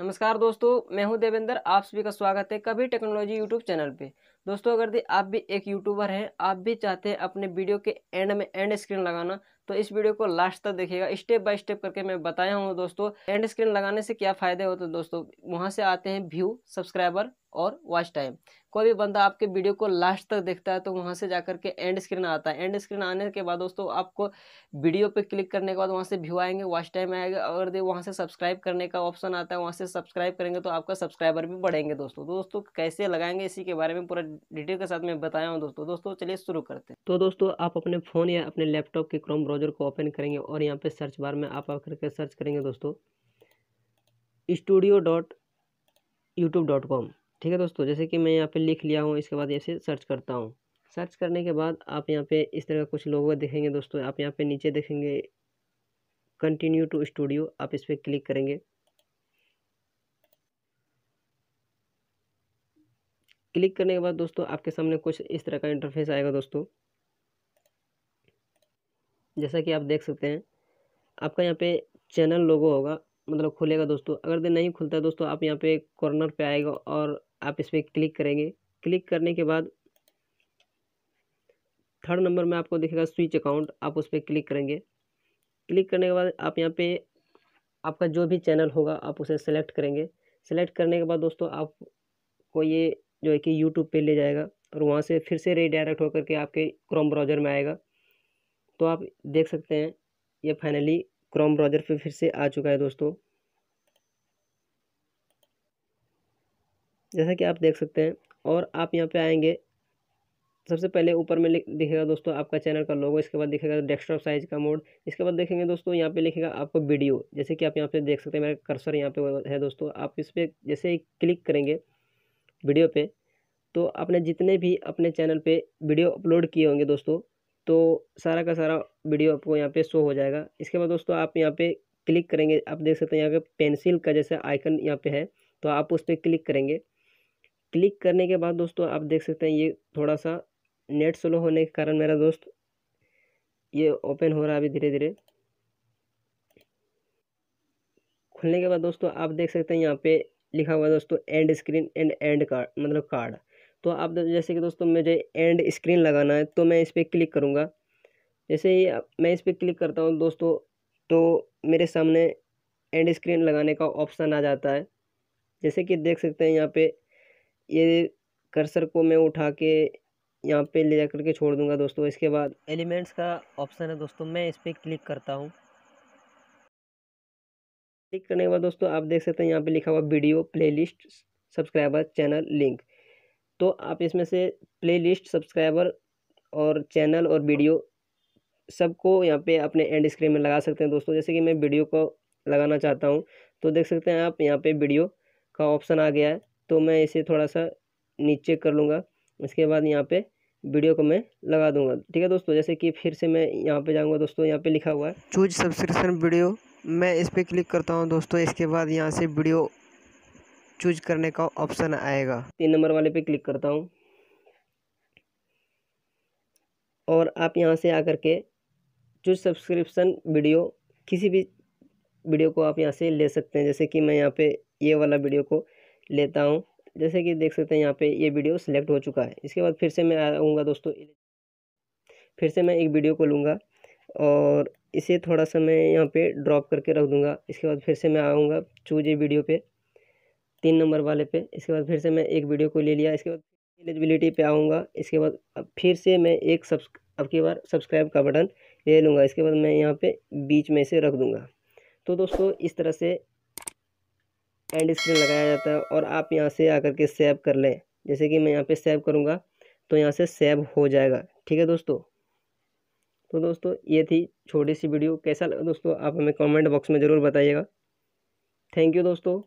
नमस्कार दोस्तों मैं हूं देवेंद्र आप सभी का स्वागत है कभी टेक्नोलॉजी यूट्यूब चैनल पे दोस्तों अगर यदि आप भी एक यूट्यूबर हैं आप भी चाहते हैं अपने वीडियो के एंड में एंड स्क्रीन लगाना तो इस वीडियो को लास्ट तक देखिएगा स्टेप बाय स्टेप करके मैं बताया हूँ दोस्तों एंड स्क्रीन लगाने से क्या फ़ायदे होते हैं दोस्तों वहाँ से आते हैं व्यू सब्सक्राइबर और वॉच टाइम कोई भी बंदा आपके वीडियो को लास्ट तक देखता है तो वहाँ से जाकर के एंड स्क्रीन आता है एंड स्क्रीन आने के बाद दोस्तों आपको वीडियो पे क्लिक करने के बाद वहाँ से व्यू आएंगे वॉच टाइम आएगा और यदि वहाँ से सब्सक्राइब करने का ऑप्शन आता है वहाँ से सब्सक्राइब करेंगे तो आपका सब्सक्राइबर भी बढ़ेंगे दोस्तों तो दोस्तों कैसे लगाएंगे इसी के बारे में पूरा डिटेल के साथ मैं बताया हूँ दोस्तों दोस्तों चलिए शुरू करते हैं तो दोस्तों आप अपने फ़ोन या अपने लैपटॉप के क्रोम ब्राउजर को ओपन करेंगे और यहाँ पे सर्च बार में आप आकर के सर्च करेंगे दोस्तों studio dot YouTube dot com ठीक है दोस्तों जैसे कि मैं यहाँ पर लिख लिया हूँ इसके बाद ऐसे सर्च करता हूँ सर्च करने के बाद आप यहाँ पे इस तरह का कुछ लोग देखेंगे दोस्तों आप यहाँ पे नीचे देखेंगे कंटिन्यू टू स्टूडियो आप इस पर क्लिक करेंगे क्लिक करने के बाद दोस्तों आपके सामने कुछ इस तरह का इंटरफेस आएगा दोस्तों जैसा कि आप देख सकते हैं आपका यहाँ पे चैनल लोगो होगा मतलब खुलेगा दोस्तों अगर दिन नहीं खुलता है दोस्तों आप यहाँ पे कॉर्नर पे आएगा और आप इस पर क्लिक करेंगे क्लिक करने के बाद थर्ड नंबर में आपको दिखेगा स्विच अकाउंट आप उस पर क्लिक करेंगे क्लिक करने के बाद आप यहाँ पे आपका जो भी चैनल होगा आप उसे सेलेक्ट करेंगे सेलेक्ट करने के बाद दोस्तों आपको ये जो है कि यूट्यूब पे ले जाएगा और वहाँ से फिर से रीडायरेक्ट होकर के आपके क्रोम ब्राउज़र में आएगा तो आप देख सकते हैं ये फाइनली क्रोम ब्राउज़र पे फिर से आ चुका है दोस्तों जैसा कि आप देख सकते हैं और आप यहाँ पे आएंगे सबसे पहले ऊपर में दिखेगा दोस्तों आपका चैनल का लोगो इसके बाद दिखेगा डेस्कटॉप साइज का मोड इसके बाद देखेंगे दोस्तों यहाँ पे लिखेगा आपको वीडियो जैसे कि आप यहाँ पे देख सकते हैं मेरा कर्सर यहाँ पे है दोस्तों आप इस पर जैसे क्लिक करेंगे वीडियो पे तो आपने जितने भी अपने चैनल पे वीडियो अपलोड किए होंगे दोस्तों तो सारा का सारा वीडियो आपको यहाँ पे शो हो जाएगा इसके बाद दोस्तों आप यहाँ पे क्लिक करेंगे आप देख सकते हैं यहाँ पे पेंसिल का जैसे आइकन यहाँ पे है तो आप उस पर क्लिक करेंगे क्लिक करने के बाद दोस्तों आप देख सकते हैं ये थोड़ा सा नेट स्लो होने के कारण मेरा दोस्त ये ओपन हो रहा है अभी धीरे धीरे खुलने के बाद दोस्तों आप देख सकते हैं यहाँ पे लिखा हुआ है दोस्तों end screen end end card मतलब कार्ड तो आप जैसे कि दोस्तों मुझे एंड स्क्रीन लगाना है तो मैं इस पर क्लिक करूँगा जैसे ही मैं इस पर क्लिक करता हूँ दोस्तों तो मेरे सामने एंड स्क्रीन लगाने का ऑप्शन आ जाता है जैसे कि देख सकते हैं यहाँ पे ये कर्सर को मैं उठा के यहाँ पे ले जा करके छोड़ दूँगा दोस्तों इसके बाद एलिमेंट्स का ऑप्शन है दोस्तों मैं इस पर क्लिक करता हूँ क्लिक करने के बाद दोस्तों आप देख सकते हैं यहाँ पे लिखा हुआ video playlist subscriber channel link तो आप इसमें से प्लेलिस्ट सब्सक्राइबर और चैनल और वीडियो सबको यहाँ पे अपने एंड स्क्रीन में लगा सकते हैं दोस्तों जैसे कि मैं वीडियो को लगाना चाहता हूँ तो देख सकते हैं आप यहाँ पे वीडियो का ऑप्शन आ गया है तो मैं इसे थोड़ा सा नीचे कर लूँगा इसके बाद यहाँ पे वीडियो को मैं लगा दूंगा ठीक है दोस्तों जैसे कि फिर से मैं यहाँ पे जाऊँगा दोस्तों यहाँ पे लिखा हुआ है चूज सब्सक्रिप्शन वीडियो मैं इस पर क्लिक करता हूँ दोस्तों इसके बाद यहाँ से वीडियो चूज करने का ऑप्शन आएगा तीन नंबर वाले पे क्लिक करता हूँ और आप यहाँ से आकर के चूज सब्सक्रिप्शन वीडियो किसी भी वीडियो को आप यहाँ से ले सकते हैं जैसे कि मैं यहाँ पे ये वाला वीडियो को लेता हूँ जैसे कि देख सकते हैं यहाँ पे ये वीडियो सिलेक्ट हो चुका है इसके बाद फिर से मैं आऊँगा दोस्तों फिर से मैं एक वीडियो को लूँगा और इसे थोड़ा सा मैं यहाँ पे ड्रॉप करके रख दूँगा इसके बाद फिर से मैं आऊँगा चूज ए वीडियो पे तीन नंबर वाले पे इसके बाद फिर से मैं एक वीडियो को ले लिया इसके बाद एलिजिबिलिटी पे आऊँगा इसके बाद अब फिर से मैं एक सब्स अब की बार सब्सक्राइब का बटन ले लूँगा इसके बाद मैं यहाँ पर बीच में से रख दूँगा तो दोस्तों इस तरह से एंड स्क्रीन लगाया जाता है और आप यहाँ से आकर के सेव कर लें जैसे कि मैं यहाँ पर सेव करूँगा तो यहाँ से सेव हो जाएगा ठीक है दोस्तों तो दोस्तों ये थी छोटी सी वीडियो कैसा लगा दोस्तों आप हमें कमेंट बॉक्स में ज़रूर बताइएगा थैंक यू दोस्तों